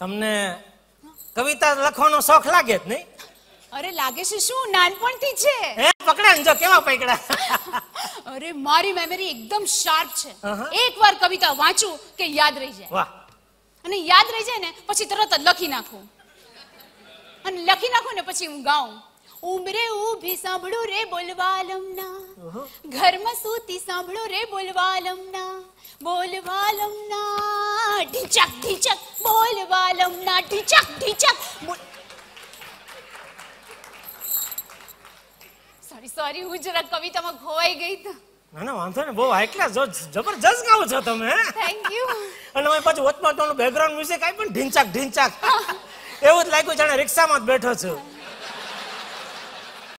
તમને કવિતા લખવાનો શોખ લાગે જ નહીં અરે લાગે છે શું નાનપણથી છે હે ને જો કેવા પકડા અરે મારી મેમરી એકદમ શાર્પ છે એકવાર કવિતા વાંચું કે યાદ રહી જાય વાહ અને યાદ રહી જાય ને પછી તરત જ લખી નાખું અને લખી નાખું ને પછી હું ગાઉં ઉમરે ઉભી સાંભળું રે બોલવા લમના ઘરમાં સૂતી સાંભળું રે બોલવા લમના બોલવા લમ ઢીચક ઢીચક બોલ વાલમના ઢીચક ઢીચક સોરી સોરી હું જરા કવિતામાં ખોવાઈ ગઈ તો ના ના વાંધો ને બહુ એટલા જો જબરજસ્ત ગાઓ છો તમે થેન્ક યુ અને મેં પાછું વચમાં બેકગ્રાઉન્ડ મ્યુઝિક આઈ પણ ઢીંચાક ઢીંચાક એવું જ લાગ્યું જાણે રિક્ષામાં જ બેઠો છું